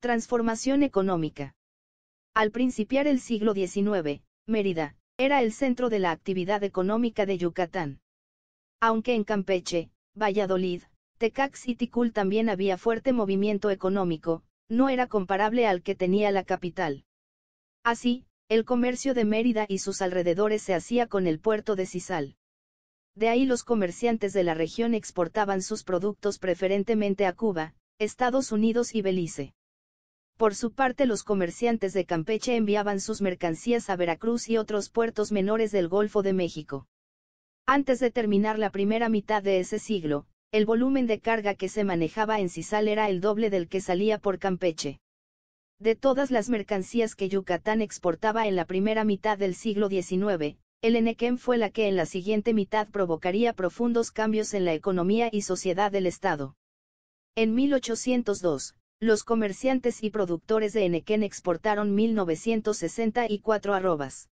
Transformación económica. Al principiar el siglo XIX, Mérida, era el centro de la actividad económica de Yucatán. Aunque en Campeche, Valladolid, Tecax y Ticul también había fuerte movimiento económico, no era comparable al que tenía la capital. Así, el comercio de Mérida y sus alrededores se hacía con el puerto de Cisal. De ahí los comerciantes de la región exportaban sus productos preferentemente a Cuba, Estados Unidos y Belice. Por su parte los comerciantes de Campeche enviaban sus mercancías a Veracruz y otros puertos menores del Golfo de México. Antes de terminar la primera mitad de ese siglo, el volumen de carga que se manejaba en Cisal era el doble del que salía por Campeche. De todas las mercancías que Yucatán exportaba en la primera mitad del siglo XIX, el Enequén fue la que en la siguiente mitad provocaría profundos cambios en la economía y sociedad del Estado. En 1802, los comerciantes y productores de Enequén exportaron 1964 arrobas.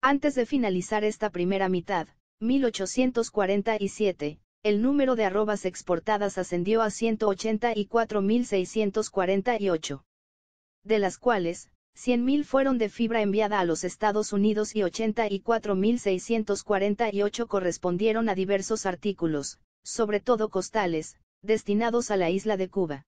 Antes de finalizar esta primera mitad, 1847, el número de arrobas exportadas ascendió a 184.648. De las cuales, 100.000 fueron de fibra enviada a los Estados Unidos y 84.648 correspondieron a diversos artículos, sobre todo costales, destinados a la isla de Cuba.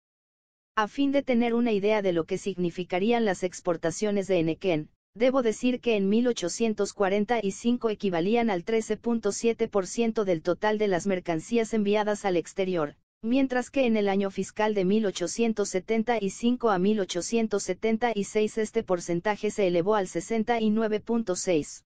A fin de tener una idea de lo que significarían las exportaciones de Enequén, debo decir que en 1845 equivalían al 13.7% del total de las mercancías enviadas al exterior, mientras que en el año fiscal de 1875 a 1876 este porcentaje se elevó al 69.6.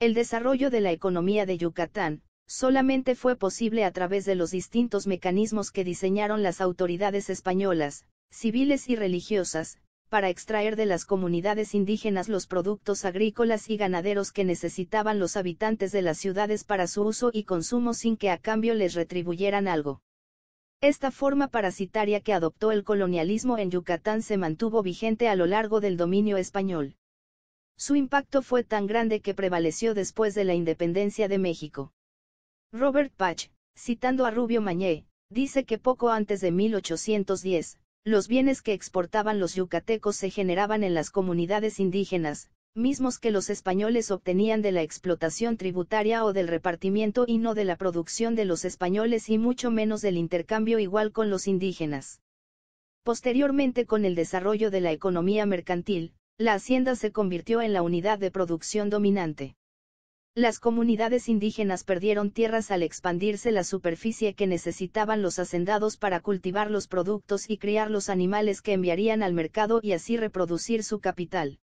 El desarrollo de la economía de Yucatán, solamente fue posible a través de los distintos mecanismos que diseñaron las autoridades españolas, civiles y religiosas, para extraer de las comunidades indígenas los productos agrícolas y ganaderos que necesitaban los habitantes de las ciudades para su uso y consumo sin que a cambio les retribuyeran algo. Esta forma parasitaria que adoptó el colonialismo en Yucatán se mantuvo vigente a lo largo del dominio español. Su impacto fue tan grande que prevaleció después de la independencia de México. Robert Patch, citando a Rubio Mañé, dice que poco antes de 1810, los bienes que exportaban los yucatecos se generaban en las comunidades indígenas, mismos que los españoles obtenían de la explotación tributaria o del repartimiento y no de la producción de los españoles y mucho menos del intercambio igual con los indígenas. Posteriormente con el desarrollo de la economía mercantil, la hacienda se convirtió en la unidad de producción dominante. Las comunidades indígenas perdieron tierras al expandirse la superficie que necesitaban los hacendados para cultivar los productos y criar los animales que enviarían al mercado y así reproducir su capital.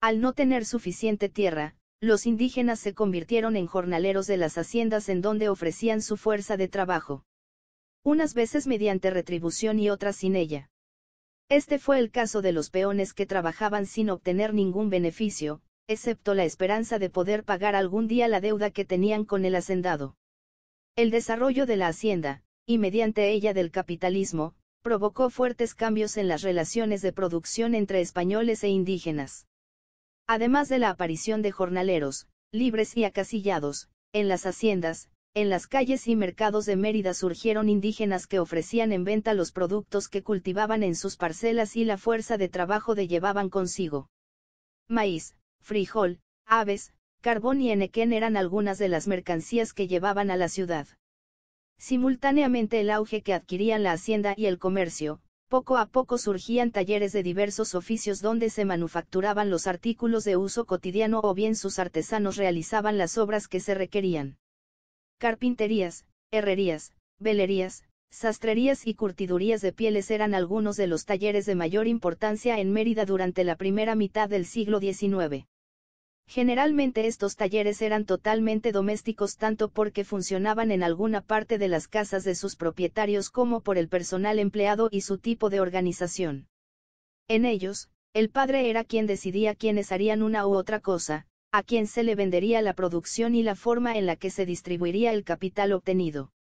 Al no tener suficiente tierra, los indígenas se convirtieron en jornaleros de las haciendas en donde ofrecían su fuerza de trabajo. Unas veces mediante retribución y otras sin ella. Este fue el caso de los peones que trabajaban sin obtener ningún beneficio, excepto la esperanza de poder pagar algún día la deuda que tenían con el hacendado. El desarrollo de la hacienda, y mediante ella del capitalismo, provocó fuertes cambios en las relaciones de producción entre españoles e indígenas. Además de la aparición de jornaleros, libres y acasillados, en las haciendas, en las calles y mercados de Mérida surgieron indígenas que ofrecían en venta los productos que cultivaban en sus parcelas y la fuerza de trabajo de llevaban consigo. Maíz, frijol, aves, carbón y enequén eran algunas de las mercancías que llevaban a la ciudad. Simultáneamente el auge que adquirían la hacienda y el comercio, poco a poco surgían talleres de diversos oficios donde se manufacturaban los artículos de uso cotidiano o bien sus artesanos realizaban las obras que se requerían. Carpinterías, herrerías, velerías, Sastrerías y curtidurías de pieles eran algunos de los talleres de mayor importancia en Mérida durante la primera mitad del siglo XIX. Generalmente estos talleres eran totalmente domésticos tanto porque funcionaban en alguna parte de las casas de sus propietarios como por el personal empleado y su tipo de organización. En ellos, el padre era quien decidía quiénes harían una u otra cosa, a quién se le vendería la producción y la forma en la que se distribuiría el capital obtenido.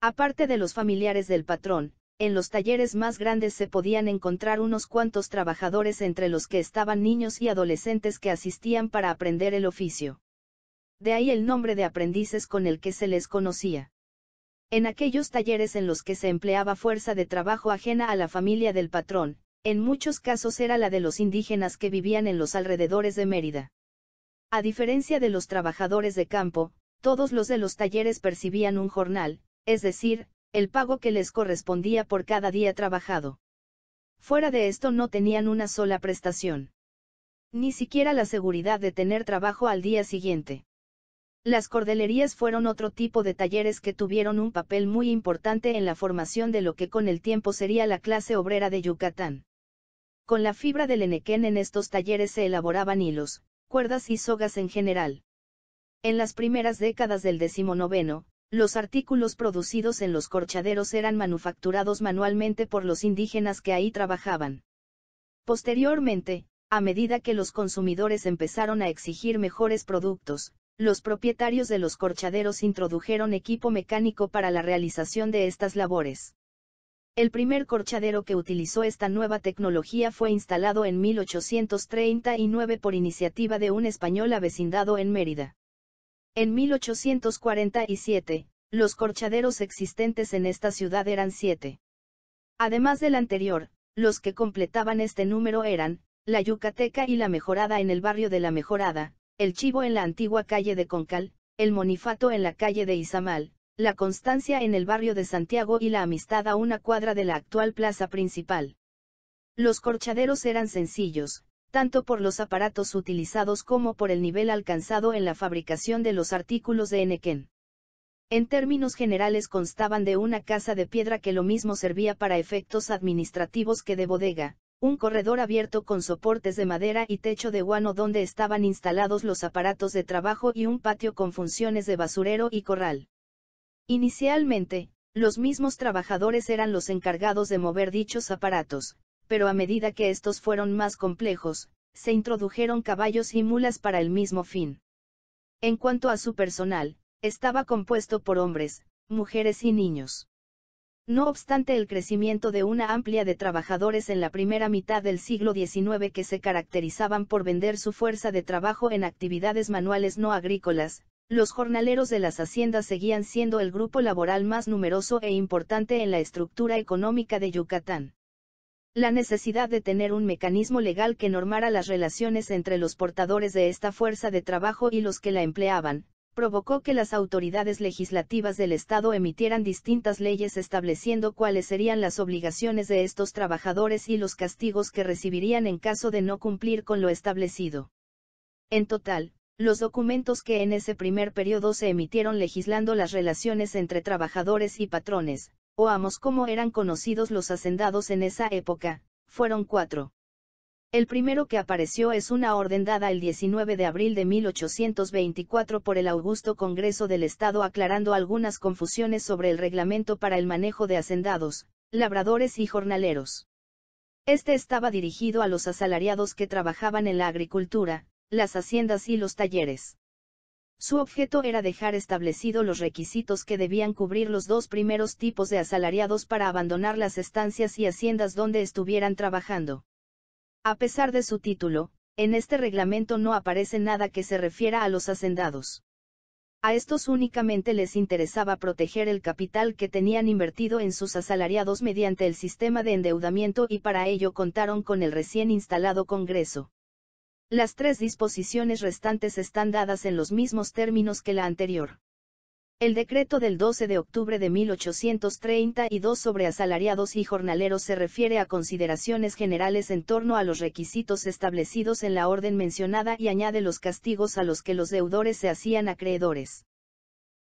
Aparte de los familiares del patrón, en los talleres más grandes se podían encontrar unos cuantos trabajadores entre los que estaban niños y adolescentes que asistían para aprender el oficio. De ahí el nombre de aprendices con el que se les conocía. En aquellos talleres en los que se empleaba fuerza de trabajo ajena a la familia del patrón, en muchos casos era la de los indígenas que vivían en los alrededores de Mérida. A diferencia de los trabajadores de campo, todos los de los talleres percibían un jornal, es decir, el pago que les correspondía por cada día trabajado. Fuera de esto no tenían una sola prestación. Ni siquiera la seguridad de tener trabajo al día siguiente. Las cordelerías fueron otro tipo de talleres que tuvieron un papel muy importante en la formación de lo que con el tiempo sería la clase obrera de Yucatán. Con la fibra del enequén en estos talleres se elaboraban hilos, cuerdas y sogas en general. En las primeras décadas del XIX, los artículos producidos en los corchaderos eran manufacturados manualmente por los indígenas que ahí trabajaban. Posteriormente, a medida que los consumidores empezaron a exigir mejores productos, los propietarios de los corchaderos introdujeron equipo mecánico para la realización de estas labores. El primer corchadero que utilizó esta nueva tecnología fue instalado en 1839 por iniciativa de un español avecindado en Mérida. En 1847, los corchaderos existentes en esta ciudad eran siete. Además del anterior, los que completaban este número eran, la Yucateca y la Mejorada en el barrio de la Mejorada, el Chivo en la antigua calle de Concal, el Monifato en la calle de Izamal, la Constancia en el barrio de Santiago y la Amistad a una cuadra de la actual plaza principal. Los corchaderos eran sencillos, tanto por los aparatos utilizados como por el nivel alcanzado en la fabricación de los artículos de Enequén. En términos generales constaban de una casa de piedra que lo mismo servía para efectos administrativos que de bodega, un corredor abierto con soportes de madera y techo de guano donde estaban instalados los aparatos de trabajo y un patio con funciones de basurero y corral. Inicialmente, los mismos trabajadores eran los encargados de mover dichos aparatos, pero a medida que estos fueron más complejos, se introdujeron caballos y mulas para el mismo fin. En cuanto a su personal, estaba compuesto por hombres, mujeres y niños. No obstante el crecimiento de una amplia de trabajadores en la primera mitad del siglo XIX que se caracterizaban por vender su fuerza de trabajo en actividades manuales no agrícolas, los jornaleros de las haciendas seguían siendo el grupo laboral más numeroso e importante en la estructura económica de Yucatán la necesidad de tener un mecanismo legal que normara las relaciones entre los portadores de esta fuerza de trabajo y los que la empleaban, provocó que las autoridades legislativas del Estado emitieran distintas leyes estableciendo cuáles serían las obligaciones de estos trabajadores y los castigos que recibirían en caso de no cumplir con lo establecido. En total, los documentos que en ese primer periodo se emitieron legislando las relaciones entre trabajadores y patrones, o amos como eran conocidos los hacendados en esa época, fueron cuatro. El primero que apareció es una orden dada el 19 de abril de 1824 por el Augusto Congreso del Estado aclarando algunas confusiones sobre el reglamento para el manejo de hacendados, labradores y jornaleros. Este estaba dirigido a los asalariados que trabajaban en la agricultura, las haciendas y los talleres. Su objeto era dejar establecidos los requisitos que debían cubrir los dos primeros tipos de asalariados para abandonar las estancias y haciendas donde estuvieran trabajando. A pesar de su título, en este reglamento no aparece nada que se refiera a los hacendados. A estos únicamente les interesaba proteger el capital que tenían invertido en sus asalariados mediante el sistema de endeudamiento y para ello contaron con el recién instalado Congreso. Las tres disposiciones restantes están dadas en los mismos términos que la anterior. El decreto del 12 de octubre de 1832 sobre asalariados y jornaleros se refiere a consideraciones generales en torno a los requisitos establecidos en la orden mencionada y añade los castigos a los que los deudores se hacían acreedores.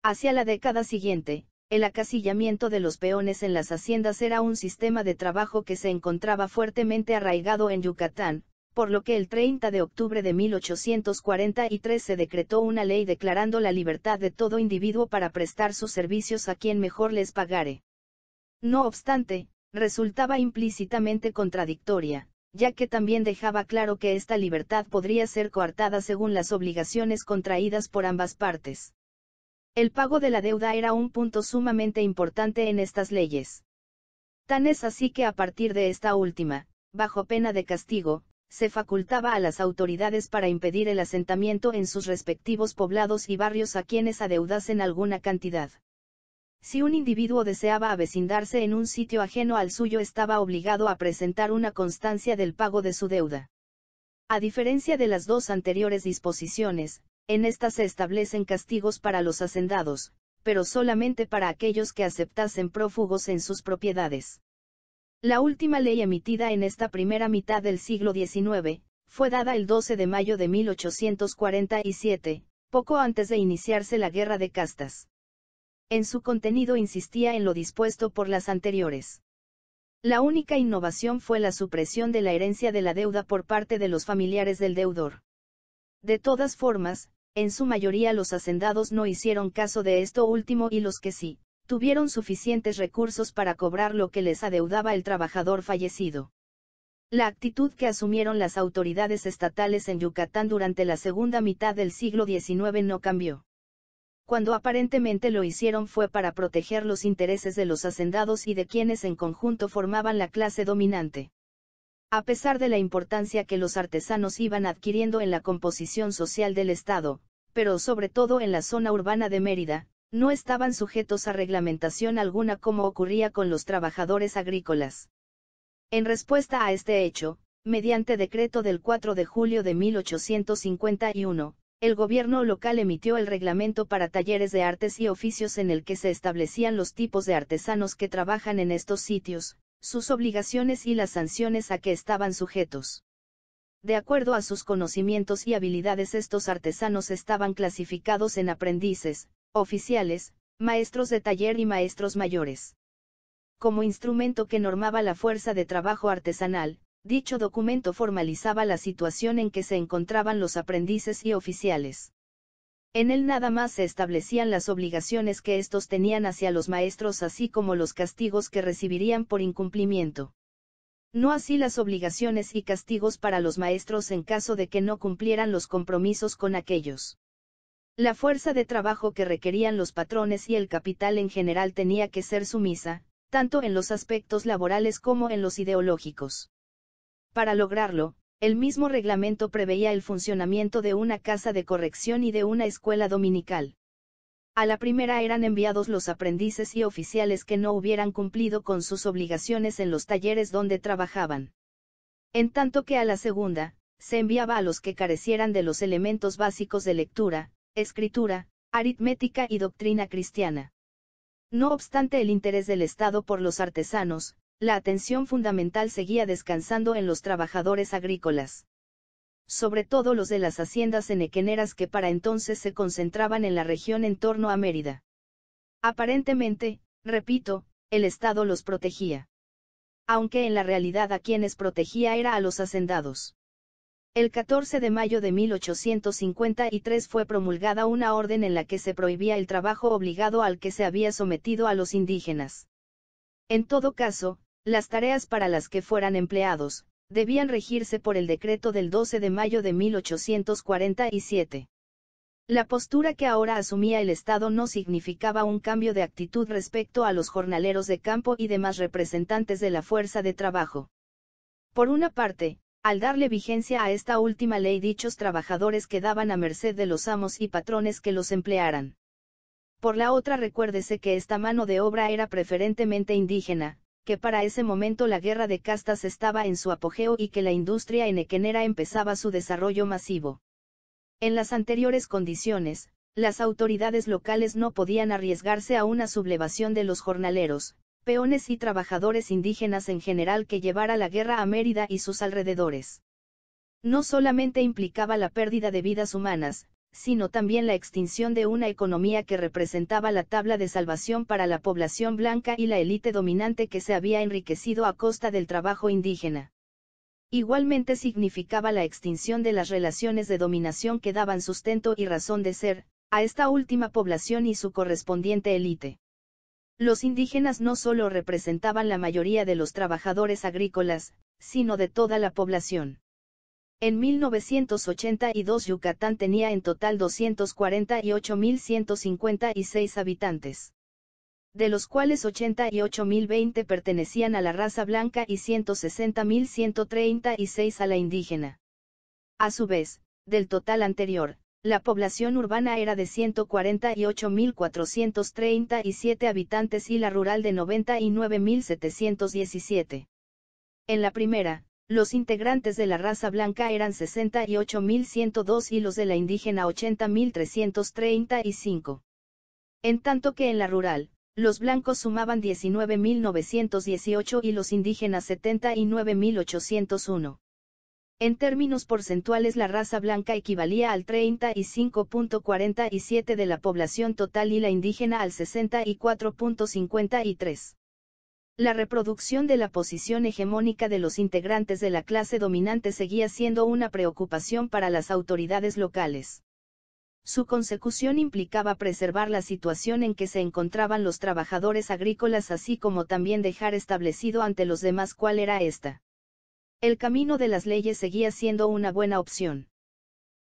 Hacia la década siguiente, el acasillamiento de los peones en las haciendas era un sistema de trabajo que se encontraba fuertemente arraigado en Yucatán, por lo que el 30 de octubre de 1843 se decretó una ley declarando la libertad de todo individuo para prestar sus servicios a quien mejor les pagare. No obstante, resultaba implícitamente contradictoria, ya que también dejaba claro que esta libertad podría ser coartada según las obligaciones contraídas por ambas partes. El pago de la deuda era un punto sumamente importante en estas leyes. Tan es así que a partir de esta última, bajo pena de castigo, se facultaba a las autoridades para impedir el asentamiento en sus respectivos poblados y barrios a quienes adeudasen alguna cantidad. Si un individuo deseaba avecindarse en un sitio ajeno al suyo estaba obligado a presentar una constancia del pago de su deuda. A diferencia de las dos anteriores disposiciones, en estas se establecen castigos para los hacendados, pero solamente para aquellos que aceptasen prófugos en sus propiedades. La última ley emitida en esta primera mitad del siglo XIX, fue dada el 12 de mayo de 1847, poco antes de iniciarse la Guerra de Castas. En su contenido insistía en lo dispuesto por las anteriores. La única innovación fue la supresión de la herencia de la deuda por parte de los familiares del deudor. De todas formas, en su mayoría los hacendados no hicieron caso de esto último y los que sí, tuvieron suficientes recursos para cobrar lo que les adeudaba el trabajador fallecido. La actitud que asumieron las autoridades estatales en Yucatán durante la segunda mitad del siglo XIX no cambió. Cuando aparentemente lo hicieron fue para proteger los intereses de los hacendados y de quienes en conjunto formaban la clase dominante. A pesar de la importancia que los artesanos iban adquiriendo en la composición social del Estado, pero sobre todo en la zona urbana de Mérida, no estaban sujetos a reglamentación alguna como ocurría con los trabajadores agrícolas. En respuesta a este hecho, mediante decreto del 4 de julio de 1851, el gobierno local emitió el reglamento para talleres de artes y oficios en el que se establecían los tipos de artesanos que trabajan en estos sitios, sus obligaciones y las sanciones a que estaban sujetos. De acuerdo a sus conocimientos y habilidades estos artesanos estaban clasificados en aprendices, oficiales, maestros de taller y maestros mayores. Como instrumento que normaba la fuerza de trabajo artesanal, dicho documento formalizaba la situación en que se encontraban los aprendices y oficiales. En él nada más se establecían las obligaciones que estos tenían hacia los maestros así como los castigos que recibirían por incumplimiento. No así las obligaciones y castigos para los maestros en caso de que no cumplieran los compromisos con aquellos. La fuerza de trabajo que requerían los patrones y el capital en general tenía que ser sumisa, tanto en los aspectos laborales como en los ideológicos. Para lograrlo, el mismo reglamento preveía el funcionamiento de una casa de corrección y de una escuela dominical. A la primera eran enviados los aprendices y oficiales que no hubieran cumplido con sus obligaciones en los talleres donde trabajaban. En tanto que a la segunda, se enviaba a los que carecieran de los elementos básicos de lectura, escritura, aritmética y doctrina cristiana. No obstante el interés del Estado por los artesanos, la atención fundamental seguía descansando en los trabajadores agrícolas. Sobre todo los de las haciendas enequeneras que para entonces se concentraban en la región en torno a Mérida. Aparentemente, repito, el Estado los protegía. Aunque en la realidad a quienes protegía era a los hacendados. El 14 de mayo de 1853 fue promulgada una orden en la que se prohibía el trabajo obligado al que se había sometido a los indígenas. En todo caso, las tareas para las que fueran empleados, debían regirse por el decreto del 12 de mayo de 1847. La postura que ahora asumía el Estado no significaba un cambio de actitud respecto a los jornaleros de campo y demás representantes de la fuerza de trabajo. Por una parte, al darle vigencia a esta última ley dichos trabajadores quedaban a merced de los amos y patrones que los emplearan. Por la otra recuérdese que esta mano de obra era preferentemente indígena, que para ese momento la guerra de castas estaba en su apogeo y que la industria en enequenera empezaba su desarrollo masivo. En las anteriores condiciones, las autoridades locales no podían arriesgarse a una sublevación de los jornaleros, peones y trabajadores indígenas en general que llevara la guerra a Mérida y sus alrededores. No solamente implicaba la pérdida de vidas humanas, sino también la extinción de una economía que representaba la tabla de salvación para la población blanca y la élite dominante que se había enriquecido a costa del trabajo indígena. Igualmente significaba la extinción de las relaciones de dominación que daban sustento y razón de ser, a esta última población y su correspondiente élite. Los indígenas no solo representaban la mayoría de los trabajadores agrícolas, sino de toda la población. En 1982 Yucatán tenía en total 248.156 habitantes. De los cuales 88.020 pertenecían a la raza blanca y 160.136 a la indígena. A su vez, del total anterior, la población urbana era de 148.437 habitantes y la rural de 99.717. En la primera, los integrantes de la raza blanca eran 68.102 y los de la indígena 80.335. En tanto que en la rural, los blancos sumaban 19.918 y los indígenas 79.801. En términos porcentuales la raza blanca equivalía al 35.47 de la población total y la indígena al 64.53. La reproducción de la posición hegemónica de los integrantes de la clase dominante seguía siendo una preocupación para las autoridades locales. Su consecución implicaba preservar la situación en que se encontraban los trabajadores agrícolas así como también dejar establecido ante los demás cuál era esta. El camino de las leyes seguía siendo una buena opción.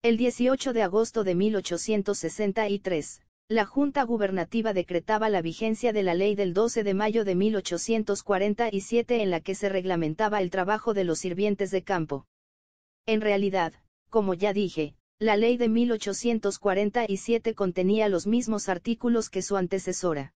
El 18 de agosto de 1863, la Junta Gubernativa decretaba la vigencia de la ley del 12 de mayo de 1847 en la que se reglamentaba el trabajo de los sirvientes de campo. En realidad, como ya dije, la ley de 1847 contenía los mismos artículos que su antecesora.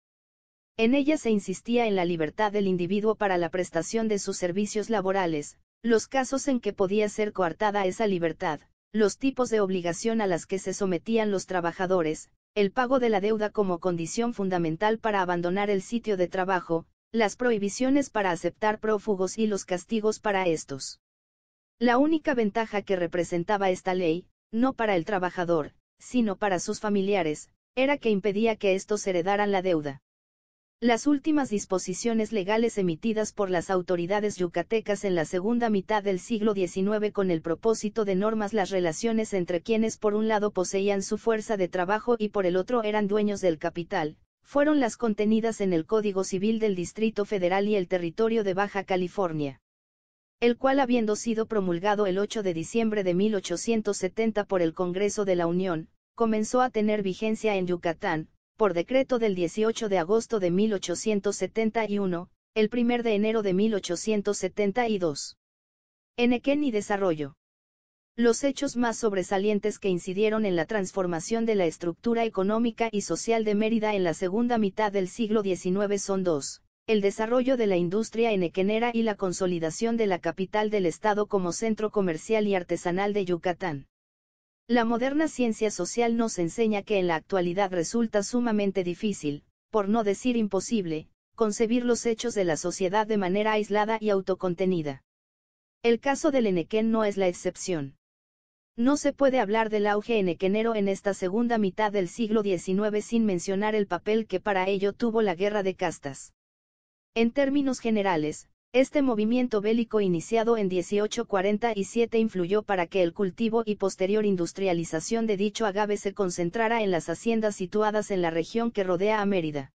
En ella se insistía en la libertad del individuo para la prestación de sus servicios laborales, los casos en que podía ser coartada esa libertad, los tipos de obligación a las que se sometían los trabajadores, el pago de la deuda como condición fundamental para abandonar el sitio de trabajo, las prohibiciones para aceptar prófugos y los castigos para estos. La única ventaja que representaba esta ley, no para el trabajador, sino para sus familiares, era que impedía que estos heredaran la deuda. Las últimas disposiciones legales emitidas por las autoridades yucatecas en la segunda mitad del siglo XIX con el propósito de normas las relaciones entre quienes por un lado poseían su fuerza de trabajo y por el otro eran dueños del capital, fueron las contenidas en el Código Civil del Distrito Federal y el Territorio de Baja California. El cual habiendo sido promulgado el 8 de diciembre de 1870 por el Congreso de la Unión, comenzó a tener vigencia en Yucatán, por decreto del 18 de agosto de 1871, el 1 de enero de 1872. Enequén y desarrollo. Los hechos más sobresalientes que incidieron en la transformación de la estructura económica y social de Mérida en la segunda mitad del siglo XIX son dos. El desarrollo de la industria enequenera y la consolidación de la capital del Estado como centro comercial y artesanal de Yucatán. La moderna ciencia social nos enseña que en la actualidad resulta sumamente difícil, por no decir imposible, concebir los hechos de la sociedad de manera aislada y autocontenida. El caso del Enequén no es la excepción. No se puede hablar del auge enequenero en esta segunda mitad del siglo XIX sin mencionar el papel que para ello tuvo la guerra de castas. En términos generales, este movimiento bélico iniciado en 1847 influyó para que el cultivo y posterior industrialización de dicho agave se concentrara en las haciendas situadas en la región que rodea a Mérida.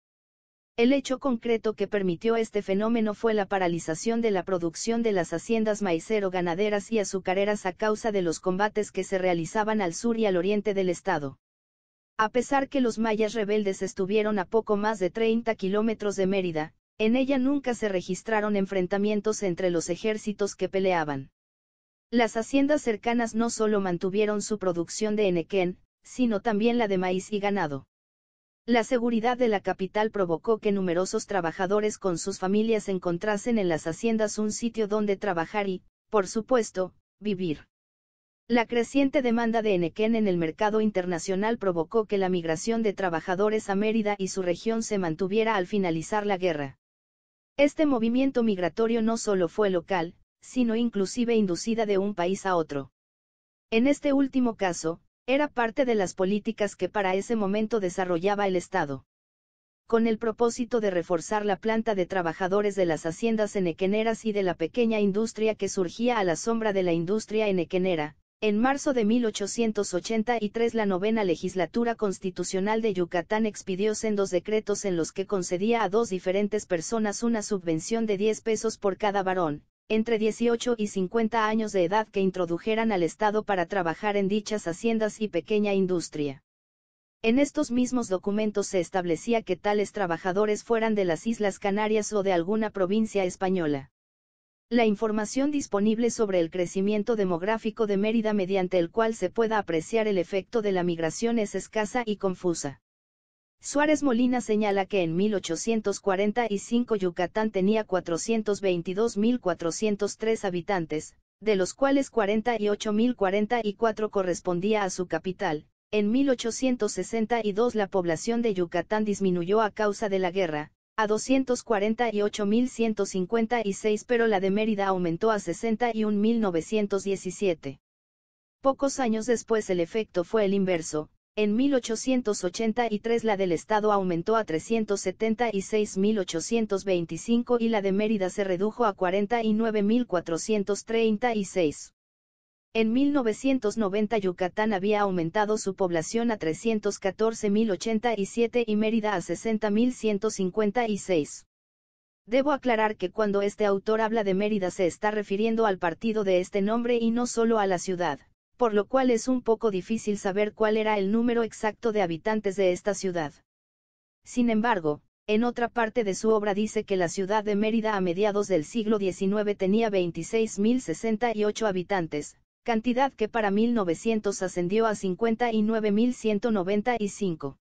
El hecho concreto que permitió este fenómeno fue la paralización de la producción de las haciendas maicero-ganaderas y azucareras a causa de los combates que se realizaban al sur y al oriente del estado. A pesar que los mayas rebeldes estuvieron a poco más de 30 kilómetros de Mérida, en ella nunca se registraron enfrentamientos entre los ejércitos que peleaban. Las haciendas cercanas no solo mantuvieron su producción de enequén, sino también la de maíz y ganado. La seguridad de la capital provocó que numerosos trabajadores con sus familias encontrasen en las haciendas un sitio donde trabajar y, por supuesto, vivir. La creciente demanda de Enequén en el mercado internacional provocó que la migración de trabajadores a Mérida y su región se mantuviera al finalizar la guerra. Este movimiento migratorio no solo fue local, sino inclusive inducida de un país a otro. En este último caso, era parte de las políticas que para ese momento desarrollaba el Estado. Con el propósito de reforzar la planta de trabajadores de las haciendas enequeneras y de la pequeña industria que surgía a la sombra de la industria enequenera, en marzo de 1883 la novena legislatura constitucional de Yucatán expidió sendos decretos en los que concedía a dos diferentes personas una subvención de 10 pesos por cada varón, entre 18 y 50 años de edad que introdujeran al Estado para trabajar en dichas haciendas y pequeña industria. En estos mismos documentos se establecía que tales trabajadores fueran de las Islas Canarias o de alguna provincia española la información disponible sobre el crecimiento demográfico de Mérida mediante el cual se pueda apreciar el efecto de la migración es escasa y confusa. Suárez Molina señala que en 1845 Yucatán tenía 422.403 habitantes, de los cuales 48.044 correspondía a su capital. En 1862 la población de Yucatán disminuyó a causa de la guerra, a 248.156 pero la de Mérida aumentó a 61.917. Pocos años después el efecto fue el inverso, en 1883 la del Estado aumentó a 376.825 y la de Mérida se redujo a 49.436. En 1990 Yucatán había aumentado su población a 314.087 y Mérida a 60.156. Debo aclarar que cuando este autor habla de Mérida se está refiriendo al partido de este nombre y no solo a la ciudad, por lo cual es un poco difícil saber cuál era el número exacto de habitantes de esta ciudad. Sin embargo, en otra parte de su obra dice que la ciudad de Mérida a mediados del siglo XIX tenía 26.068 habitantes, cantidad que para 1900 ascendió a 59.195.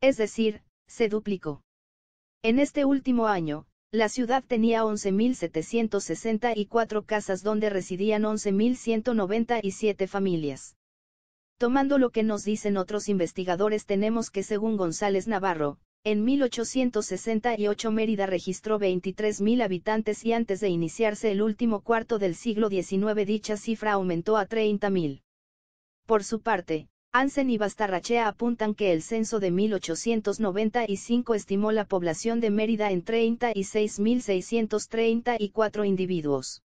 Es decir, se duplicó. En este último año, la ciudad tenía 11.764 casas donde residían 11.197 familias. Tomando lo que nos dicen otros investigadores tenemos que según González Navarro, en 1868 Mérida registró 23.000 habitantes y antes de iniciarse el último cuarto del siglo XIX dicha cifra aumentó a 30.000. Por su parte, Ansen y Bastarrachea apuntan que el censo de 1895 estimó la población de Mérida en 36.634 individuos.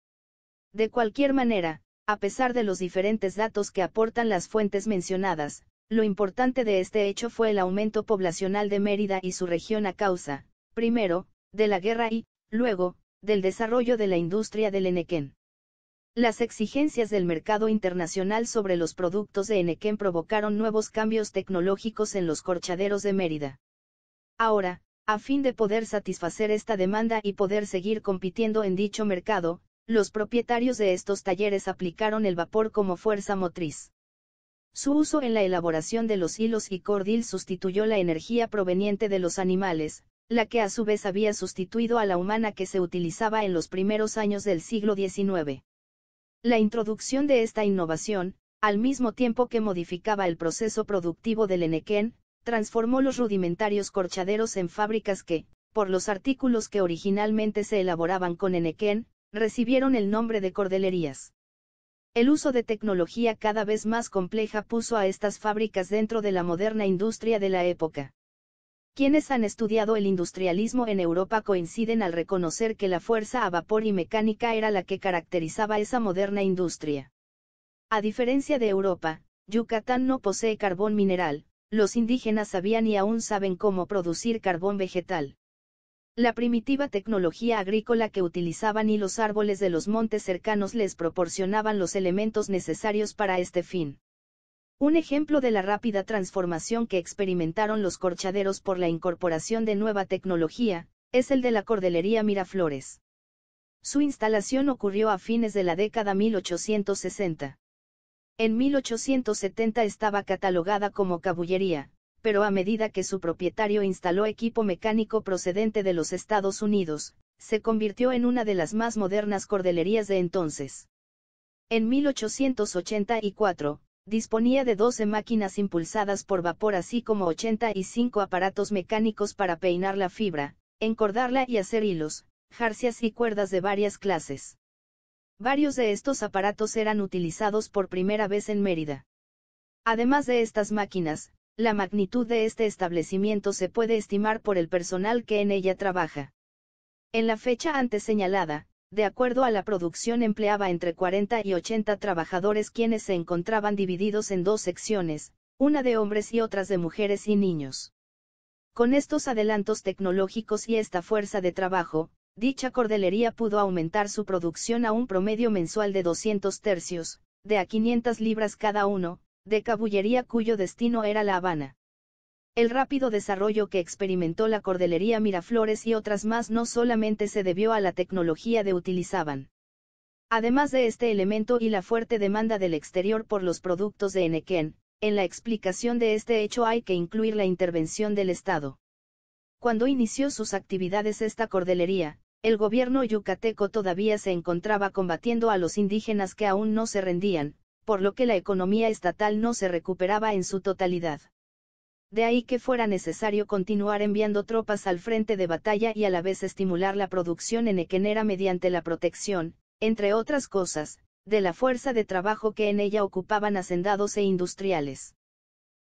De cualquier manera, a pesar de los diferentes datos que aportan las fuentes mencionadas, lo importante de este hecho fue el aumento poblacional de Mérida y su región a causa, primero, de la guerra y, luego, del desarrollo de la industria del Enequén. Las exigencias del mercado internacional sobre los productos de Enequén provocaron nuevos cambios tecnológicos en los corchaderos de Mérida. Ahora, a fin de poder satisfacer esta demanda y poder seguir compitiendo en dicho mercado, los propietarios de estos talleres aplicaron el vapor como fuerza motriz. Su uso en la elaboración de los hilos y cordil sustituyó la energía proveniente de los animales, la que a su vez había sustituido a la humana que se utilizaba en los primeros años del siglo XIX. La introducción de esta innovación, al mismo tiempo que modificaba el proceso productivo del enequén, transformó los rudimentarios corchaderos en fábricas que, por los artículos que originalmente se elaboraban con enequén, recibieron el nombre de cordelerías. El uso de tecnología cada vez más compleja puso a estas fábricas dentro de la moderna industria de la época. Quienes han estudiado el industrialismo en Europa coinciden al reconocer que la fuerza a vapor y mecánica era la que caracterizaba esa moderna industria. A diferencia de Europa, Yucatán no posee carbón mineral, los indígenas sabían y aún saben cómo producir carbón vegetal. La primitiva tecnología agrícola que utilizaban y los árboles de los montes cercanos les proporcionaban los elementos necesarios para este fin. Un ejemplo de la rápida transformación que experimentaron los corchaderos por la incorporación de nueva tecnología, es el de la cordelería Miraflores. Su instalación ocurrió a fines de la década 1860. En 1870 estaba catalogada como cabullería, pero a medida que su propietario instaló equipo mecánico procedente de los Estados Unidos, se convirtió en una de las más modernas cordelerías de entonces. En 1884, disponía de 12 máquinas impulsadas por vapor así como 85 aparatos mecánicos para peinar la fibra, encordarla y hacer hilos, jarcias y cuerdas de varias clases. Varios de estos aparatos eran utilizados por primera vez en Mérida. Además de estas máquinas, la magnitud de este establecimiento se puede estimar por el personal que en ella trabaja. En la fecha antes señalada, de acuerdo a la producción empleaba entre 40 y 80 trabajadores quienes se encontraban divididos en dos secciones, una de hombres y otras de mujeres y niños. Con estos adelantos tecnológicos y esta fuerza de trabajo, dicha cordelería pudo aumentar su producción a un promedio mensual de 200 tercios, de a 500 libras cada uno, de cabullería cuyo destino era La Habana. El rápido desarrollo que experimentó la cordelería Miraflores y otras más no solamente se debió a la tecnología de utilizaban. Además de este elemento y la fuerte demanda del exterior por los productos de Enequén, en la explicación de este hecho hay que incluir la intervención del Estado. Cuando inició sus actividades esta cordelería, el gobierno yucateco todavía se encontraba combatiendo a los indígenas que aún no se rendían, por lo que la economía estatal no se recuperaba en su totalidad. De ahí que fuera necesario continuar enviando tropas al frente de batalla y a la vez estimular la producción en Equenera mediante la protección, entre otras cosas, de la fuerza de trabajo que en ella ocupaban hacendados e industriales.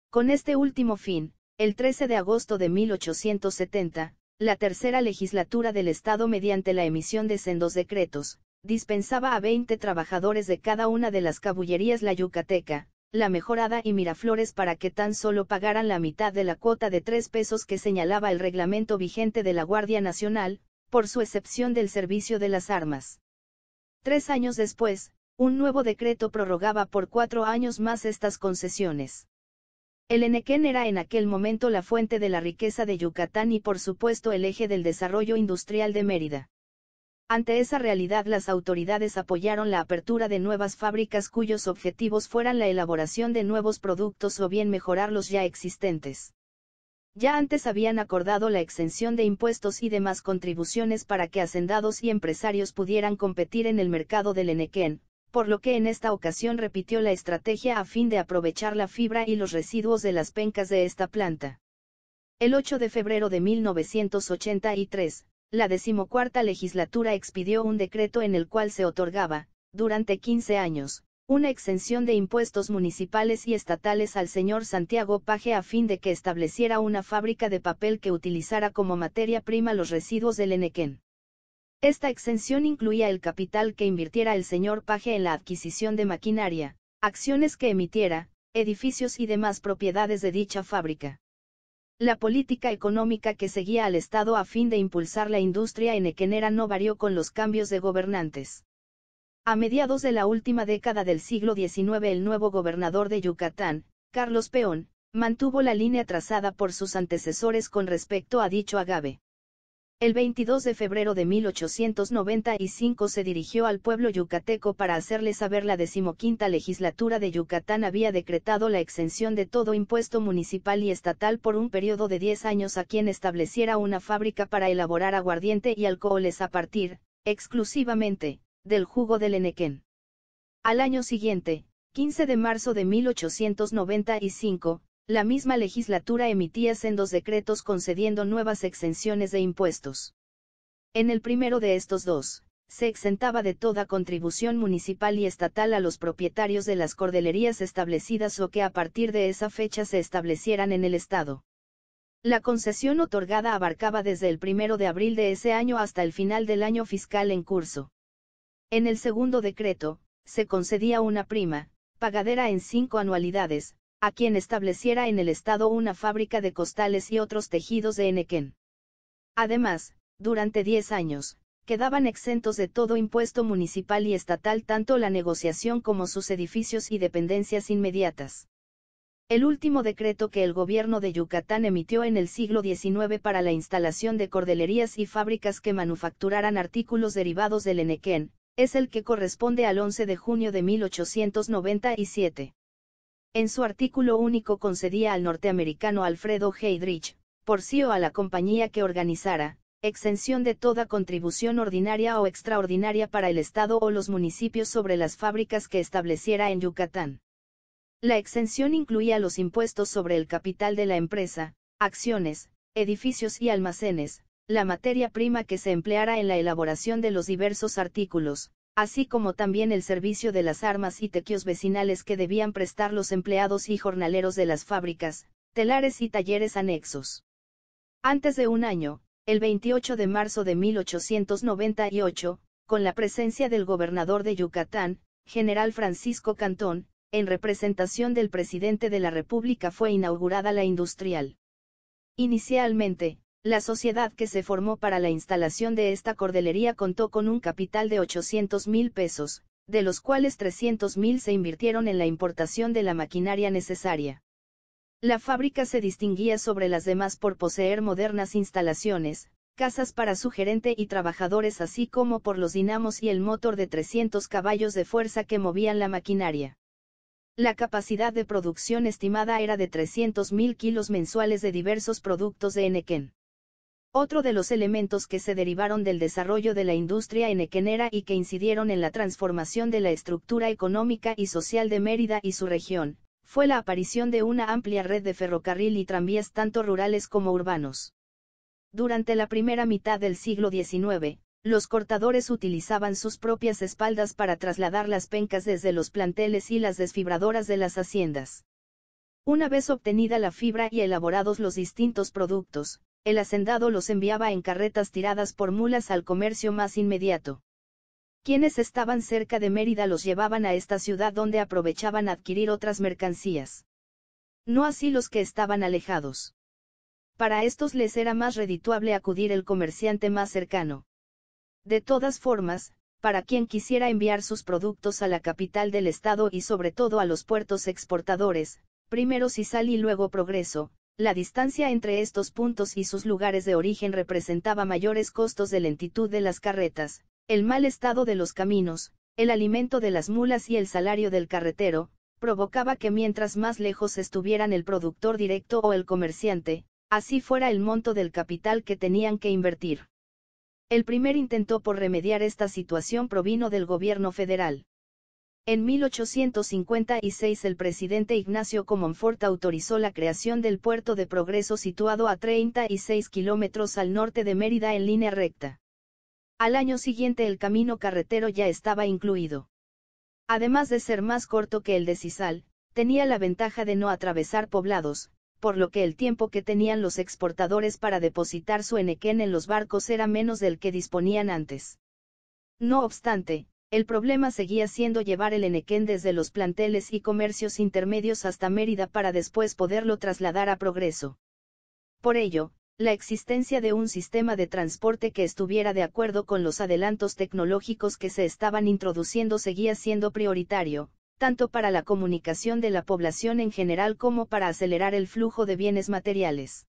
Con este último fin, el 13 de agosto de 1870, la tercera legislatura del Estado mediante la emisión de sendos decretos, dispensaba a 20 trabajadores de cada una de las cabullerías La Yucateca, La Mejorada y Miraflores para que tan solo pagaran la mitad de la cuota de tres pesos que señalaba el reglamento vigente de la Guardia Nacional, por su excepción del servicio de las armas. Tres años después, un nuevo decreto prorrogaba por cuatro años más estas concesiones. El Enequén era en aquel momento la fuente de la riqueza de Yucatán y por supuesto el eje del desarrollo industrial de Mérida. Ante esa realidad las autoridades apoyaron la apertura de nuevas fábricas cuyos objetivos fueran la elaboración de nuevos productos o bien mejorar los ya existentes. Ya antes habían acordado la exención de impuestos y demás contribuciones para que hacendados y empresarios pudieran competir en el mercado del Enequén, por lo que en esta ocasión repitió la estrategia a fin de aprovechar la fibra y los residuos de las pencas de esta planta. El 8 de febrero de 1983, la decimocuarta legislatura expidió un decreto en el cual se otorgaba, durante 15 años, una exención de impuestos municipales y estatales al señor Santiago Paje a fin de que estableciera una fábrica de papel que utilizara como materia prima los residuos del Enequén. Esta exención incluía el capital que invirtiera el señor Paje en la adquisición de maquinaria, acciones que emitiera, edificios y demás propiedades de dicha fábrica. La política económica que seguía al Estado a fin de impulsar la industria en Equenera no varió con los cambios de gobernantes. A mediados de la última década del siglo XIX el nuevo gobernador de Yucatán, Carlos Peón, mantuvo la línea trazada por sus antecesores con respecto a dicho agave. El 22 de febrero de 1895 se dirigió al pueblo yucateco para hacerle saber la decimoquinta legislatura de Yucatán había decretado la exención de todo impuesto municipal y estatal por un periodo de 10 años a quien estableciera una fábrica para elaborar aguardiente y alcoholes a partir, exclusivamente, del jugo del enequén. Al año siguiente, 15 de marzo de 1895, la misma legislatura emitía sendos decretos concediendo nuevas exenciones de impuestos. En el primero de estos dos, se exentaba de toda contribución municipal y estatal a los propietarios de las cordelerías establecidas o que a partir de esa fecha se establecieran en el Estado. La concesión otorgada abarcaba desde el primero de abril de ese año hasta el final del año fiscal en curso. En el segundo decreto, se concedía una prima, pagadera en cinco anualidades, a quien estableciera en el estado una fábrica de costales y otros tejidos de Enequén. Además, durante 10 años, quedaban exentos de todo impuesto municipal y estatal tanto la negociación como sus edificios y dependencias inmediatas. El último decreto que el gobierno de Yucatán emitió en el siglo XIX para la instalación de cordelerías y fábricas que manufacturaran artículos derivados del enequén, es el que corresponde al 11 de junio de 1897. En su artículo único concedía al norteamericano Alfredo Heydrich, por sí o a la compañía que organizara, exención de toda contribución ordinaria o extraordinaria para el Estado o los municipios sobre las fábricas que estableciera en Yucatán. La exención incluía los impuestos sobre el capital de la empresa, acciones, edificios y almacenes, la materia prima que se empleara en la elaboración de los diversos artículos, así como también el servicio de las armas y tequios vecinales que debían prestar los empleados y jornaleros de las fábricas, telares y talleres anexos. Antes de un año, el 28 de marzo de 1898, con la presencia del gobernador de Yucatán, general Francisco Cantón, en representación del presidente de la República fue inaugurada la industrial. Inicialmente, la sociedad que se formó para la instalación de esta cordelería contó con un capital de 800 mil pesos, de los cuales 300 mil se invirtieron en la importación de la maquinaria necesaria. La fábrica se distinguía sobre las demás por poseer modernas instalaciones, casas para su gerente y trabajadores así como por los dinamos y el motor de 300 caballos de fuerza que movían la maquinaria. La capacidad de producción estimada era de mil kilos mensuales de diversos productos de Enequén. Otro de los elementos que se derivaron del desarrollo de la industria en Equenera y que incidieron en la transformación de la estructura económica y social de Mérida y su región, fue la aparición de una amplia red de ferrocarril y tranvías tanto rurales como urbanos. Durante la primera mitad del siglo XIX, los cortadores utilizaban sus propias espaldas para trasladar las pencas desde los planteles y las desfibradoras de las haciendas. Una vez obtenida la fibra y elaborados los distintos productos, el hacendado los enviaba en carretas tiradas por mulas al comercio más inmediato. Quienes estaban cerca de Mérida los llevaban a esta ciudad donde aprovechaban adquirir otras mercancías. No así los que estaban alejados. Para estos les era más redituable acudir el comerciante más cercano. De todas formas, para quien quisiera enviar sus productos a la capital del estado y sobre todo a los puertos exportadores, primero Cisal y luego Progreso, la distancia entre estos puntos y sus lugares de origen representaba mayores costos de lentitud de las carretas, el mal estado de los caminos, el alimento de las mulas y el salario del carretero, provocaba que mientras más lejos estuvieran el productor directo o el comerciante, así fuera el monto del capital que tenían que invertir. El primer intento por remediar esta situación provino del gobierno federal. En 1856 el presidente Ignacio Comonfort autorizó la creación del puerto de progreso situado a 36 kilómetros al norte de Mérida en línea recta. Al año siguiente el camino carretero ya estaba incluido. Además de ser más corto que el de Cisal, tenía la ventaja de no atravesar poblados, por lo que el tiempo que tenían los exportadores para depositar su enequén en los barcos era menos del que disponían antes. No obstante, el problema seguía siendo llevar el Enequén desde los planteles y comercios intermedios hasta Mérida para después poderlo trasladar a Progreso. Por ello, la existencia de un sistema de transporte que estuviera de acuerdo con los adelantos tecnológicos que se estaban introduciendo seguía siendo prioritario, tanto para la comunicación de la población en general como para acelerar el flujo de bienes materiales.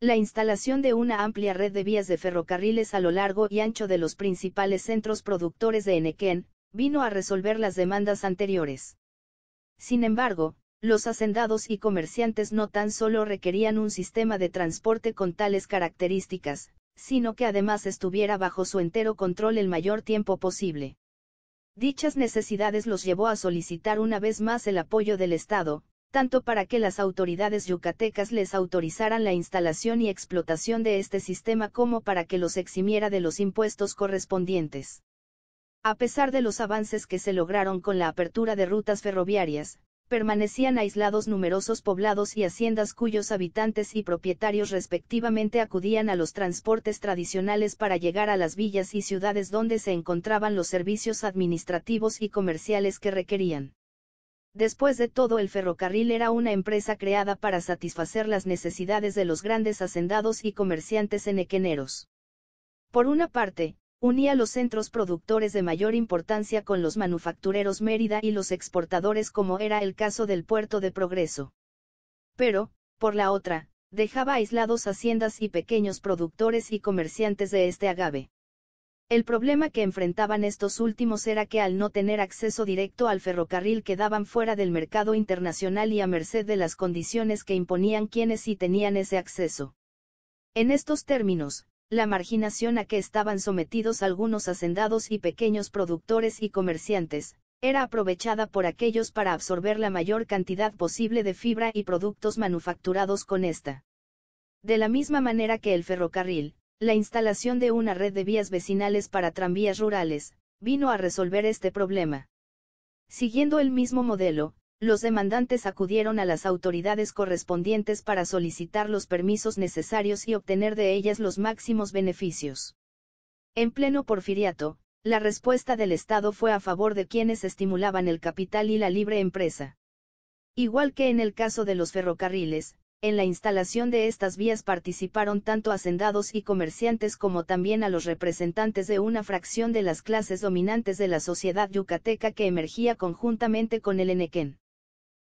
La instalación de una amplia red de vías de ferrocarriles a lo largo y ancho de los principales centros productores de Enequén, vino a resolver las demandas anteriores. Sin embargo, los hacendados y comerciantes no tan solo requerían un sistema de transporte con tales características, sino que además estuviera bajo su entero control el mayor tiempo posible. Dichas necesidades los llevó a solicitar una vez más el apoyo del Estado, tanto para que las autoridades yucatecas les autorizaran la instalación y explotación de este sistema como para que los eximiera de los impuestos correspondientes. A pesar de los avances que se lograron con la apertura de rutas ferroviarias, permanecían aislados numerosos poblados y haciendas cuyos habitantes y propietarios respectivamente acudían a los transportes tradicionales para llegar a las villas y ciudades donde se encontraban los servicios administrativos y comerciales que requerían. Después de todo el ferrocarril era una empresa creada para satisfacer las necesidades de los grandes hacendados y comerciantes enequeneros. Por una parte, unía los centros productores de mayor importancia con los manufactureros Mérida y los exportadores como era el caso del puerto de Progreso. Pero, por la otra, dejaba aislados haciendas y pequeños productores y comerciantes de este agave. El problema que enfrentaban estos últimos era que al no tener acceso directo al ferrocarril quedaban fuera del mercado internacional y a merced de las condiciones que imponían quienes sí tenían ese acceso. En estos términos, la marginación a que estaban sometidos algunos hacendados y pequeños productores y comerciantes, era aprovechada por aquellos para absorber la mayor cantidad posible de fibra y productos manufacturados con esta. De la misma manera que el ferrocarril, la instalación de una red de vías vecinales para tranvías rurales, vino a resolver este problema. Siguiendo el mismo modelo, los demandantes acudieron a las autoridades correspondientes para solicitar los permisos necesarios y obtener de ellas los máximos beneficios. En pleno porfiriato, la respuesta del Estado fue a favor de quienes estimulaban el capital y la libre empresa. Igual que en el caso de los ferrocarriles, en la instalación de estas vías participaron tanto hacendados y comerciantes como también a los representantes de una fracción de las clases dominantes de la sociedad yucateca que emergía conjuntamente con el enequén.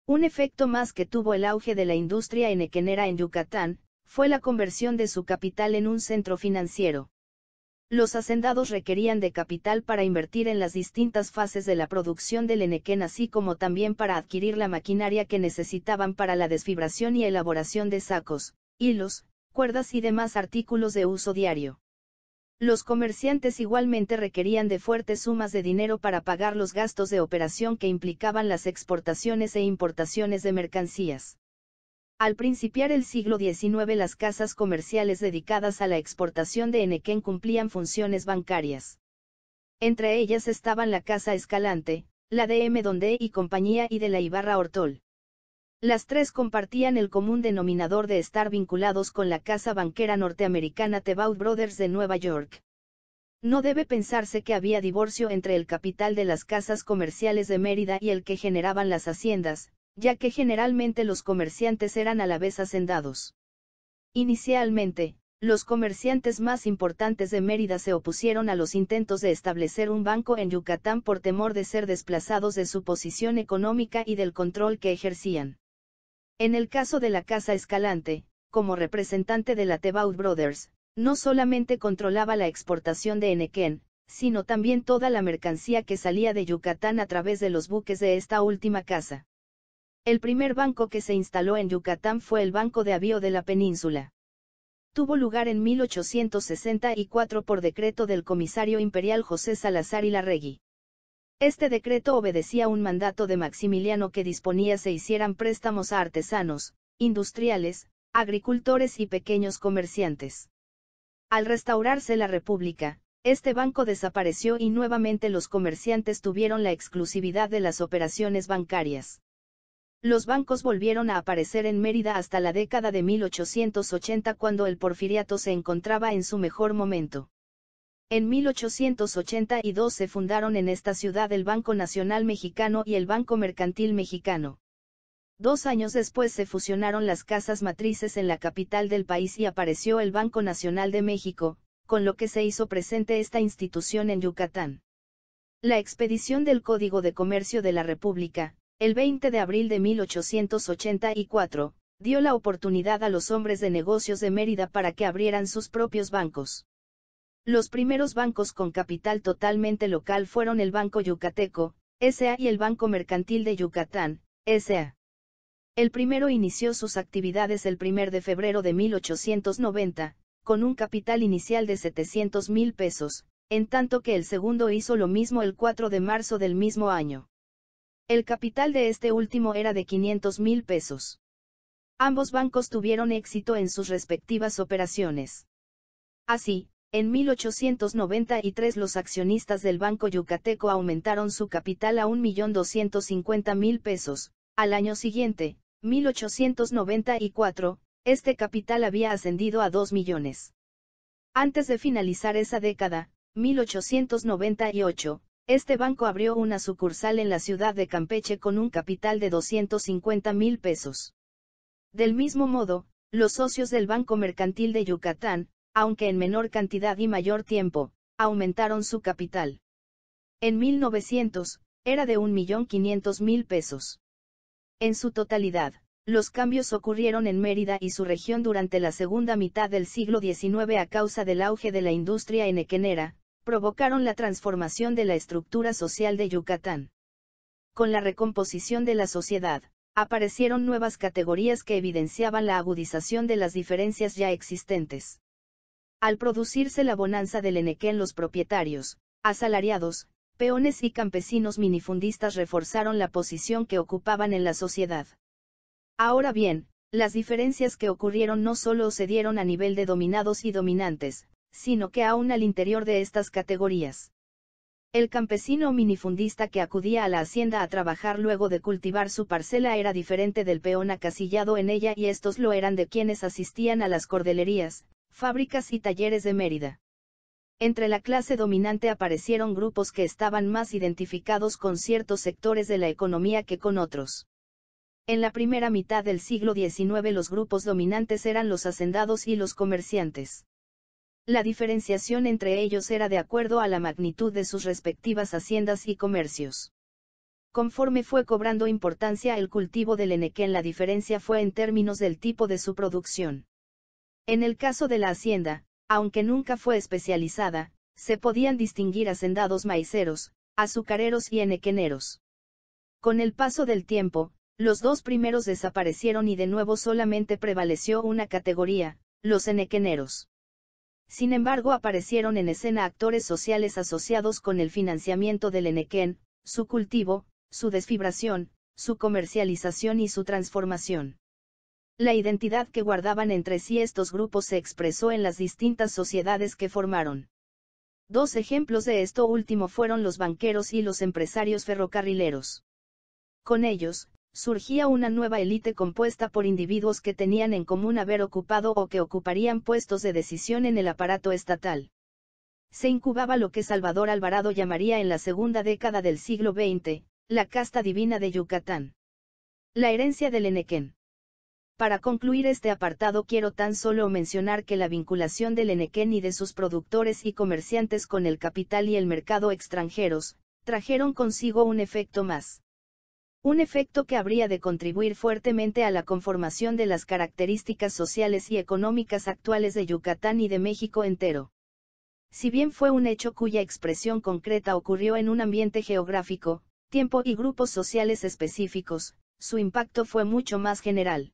Un efecto más que tuvo el auge de la industria enequenera en Yucatán, fue la conversión de su capital en un centro financiero los hacendados requerían de capital para invertir en las distintas fases de la producción del enequén así como también para adquirir la maquinaria que necesitaban para la desfibración y elaboración de sacos, hilos, cuerdas y demás artículos de uso diario. Los comerciantes igualmente requerían de fuertes sumas de dinero para pagar los gastos de operación que implicaban las exportaciones e importaciones de mercancías. Al principiar el siglo XIX las casas comerciales dedicadas a la exportación de Enequén cumplían funciones bancarias. Entre ellas estaban la Casa Escalante, la de M. Donde y Compañía y de la Ibarra Ortol. Las tres compartían el común denominador de estar vinculados con la casa banquera norteamericana Tebaut Brothers de Nueva York. No debe pensarse que había divorcio entre el capital de las casas comerciales de Mérida y el que generaban las haciendas, ya que generalmente los comerciantes eran a la vez hacendados. Inicialmente, los comerciantes más importantes de Mérida se opusieron a los intentos de establecer un banco en Yucatán por temor de ser desplazados de su posición económica y del control que ejercían. En el caso de la Casa Escalante, como representante de la Tebaud Brothers, no solamente controlaba la exportación de Enequén, sino también toda la mercancía que salía de Yucatán a través de los buques de esta última casa. El primer banco que se instaló en Yucatán fue el Banco de Avío de la Península. Tuvo lugar en 1864 por decreto del comisario imperial José Salazar y Larregui. Este decreto obedecía un mandato de Maximiliano que disponía se hicieran préstamos a artesanos, industriales, agricultores y pequeños comerciantes. Al restaurarse la República, este banco desapareció y nuevamente los comerciantes tuvieron la exclusividad de las operaciones bancarias. Los bancos volvieron a aparecer en Mérida hasta la década de 1880 cuando el porfiriato se encontraba en su mejor momento. En 1882 se fundaron en esta ciudad el Banco Nacional Mexicano y el Banco Mercantil Mexicano. Dos años después se fusionaron las casas matrices en la capital del país y apareció el Banco Nacional de México, con lo que se hizo presente esta institución en Yucatán. La expedición del Código de Comercio de la República, el 20 de abril de 1884, dio la oportunidad a los hombres de negocios de Mérida para que abrieran sus propios bancos. Los primeros bancos con capital totalmente local fueron el Banco Yucateco, S.A. y el Banco Mercantil de Yucatán, S.A. El primero inició sus actividades el 1 de febrero de 1890, con un capital inicial de 700 mil pesos, en tanto que el segundo hizo lo mismo el 4 de marzo del mismo año. El capital de este último era de 500 mil pesos. Ambos bancos tuvieron éxito en sus respectivas operaciones. Así, en 1893 los accionistas del Banco Yucateco aumentaron su capital a 1.250.000 pesos. Al año siguiente, 1894, este capital había ascendido a 2 millones. Antes de finalizar esa década, 1898, este banco abrió una sucursal en la ciudad de Campeche con un capital de 250 mil pesos. Del mismo modo, los socios del Banco Mercantil de Yucatán, aunque en menor cantidad y mayor tiempo, aumentaron su capital. En 1900, era de 1.500.000 pesos. En su totalidad, los cambios ocurrieron en Mérida y su región durante la segunda mitad del siglo XIX a causa del auge de la industria enequenera, provocaron la transformación de la estructura social de Yucatán. Con la recomposición de la sociedad, aparecieron nuevas categorías que evidenciaban la agudización de las diferencias ya existentes. Al producirse la bonanza del Enequén los propietarios, asalariados, peones y campesinos minifundistas reforzaron la posición que ocupaban en la sociedad. Ahora bien, las diferencias que ocurrieron no solo se dieron a nivel de dominados y dominantes, sino que aún al interior de estas categorías. El campesino minifundista que acudía a la hacienda a trabajar luego de cultivar su parcela era diferente del peón acasillado en ella y estos lo eran de quienes asistían a las cordelerías, fábricas y talleres de Mérida. Entre la clase dominante aparecieron grupos que estaban más identificados con ciertos sectores de la economía que con otros. En la primera mitad del siglo XIX los grupos dominantes eran los hacendados y los comerciantes. La diferenciación entre ellos era de acuerdo a la magnitud de sus respectivas haciendas y comercios. Conforme fue cobrando importancia el cultivo del enequén la diferencia fue en términos del tipo de su producción. En el caso de la hacienda, aunque nunca fue especializada, se podían distinguir hacendados maiceros, azucareros y enequeneros. Con el paso del tiempo, los dos primeros desaparecieron y de nuevo solamente prevaleció una categoría, los enequeneros. Sin embargo aparecieron en escena actores sociales asociados con el financiamiento del enequén, su cultivo, su desfibración, su comercialización y su transformación. La identidad que guardaban entre sí estos grupos se expresó en las distintas sociedades que formaron. Dos ejemplos de esto último fueron los banqueros y los empresarios ferrocarrileros. Con ellos, surgía una nueva élite compuesta por individuos que tenían en común haber ocupado o que ocuparían puestos de decisión en el aparato estatal. Se incubaba lo que Salvador Alvarado llamaría en la segunda década del siglo XX, la casta divina de Yucatán. La herencia del Enequén. Para concluir este apartado quiero tan solo mencionar que la vinculación del Enequén y de sus productores y comerciantes con el capital y el mercado extranjeros, trajeron consigo un efecto más un efecto que habría de contribuir fuertemente a la conformación de las características sociales y económicas actuales de Yucatán y de México entero. Si bien fue un hecho cuya expresión concreta ocurrió en un ambiente geográfico, tiempo y grupos sociales específicos, su impacto fue mucho más general.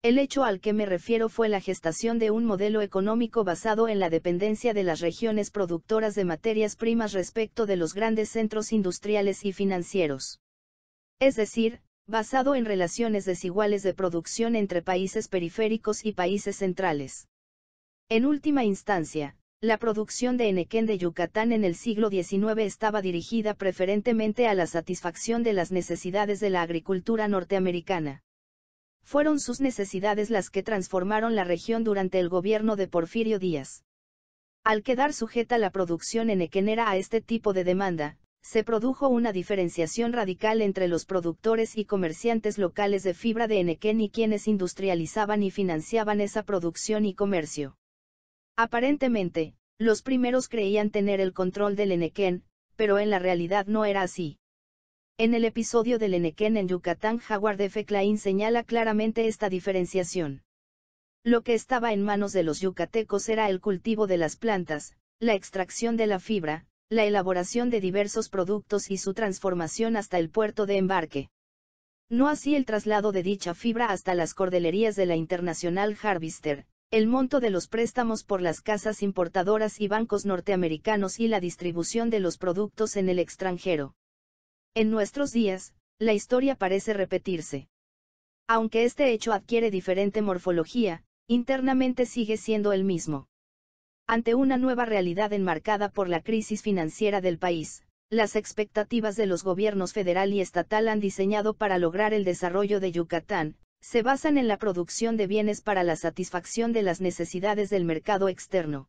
El hecho al que me refiero fue la gestación de un modelo económico basado en la dependencia de las regiones productoras de materias primas respecto de los grandes centros industriales y financieros. Es decir, basado en relaciones desiguales de producción entre países periféricos y países centrales. En última instancia, la producción de enequén de Yucatán en el siglo XIX estaba dirigida preferentemente a la satisfacción de las necesidades de la agricultura norteamericana. Fueron sus necesidades las que transformaron la región durante el gobierno de Porfirio Díaz. Al quedar sujeta la producción enequenera a este tipo de demanda, se produjo una diferenciación radical entre los productores y comerciantes locales de fibra de enequén y quienes industrializaban y financiaban esa producción y comercio. Aparentemente, los primeros creían tener el control del enequén, pero en la realidad no era así. En el episodio del enequén en Yucatán, Howard F. Klein señala claramente esta diferenciación. Lo que estaba en manos de los yucatecos era el cultivo de las plantas, la extracción de la fibra, la elaboración de diversos productos y su transformación hasta el puerto de embarque. No así el traslado de dicha fibra hasta las cordelerías de la Internacional Harvester, el monto de los préstamos por las casas importadoras y bancos norteamericanos y la distribución de los productos en el extranjero. En nuestros días, la historia parece repetirse. Aunque este hecho adquiere diferente morfología, internamente sigue siendo el mismo. Ante una nueva realidad enmarcada por la crisis financiera del país, las expectativas de los gobiernos federal y estatal han diseñado para lograr el desarrollo de Yucatán, se basan en la producción de bienes para la satisfacción de las necesidades del mercado externo,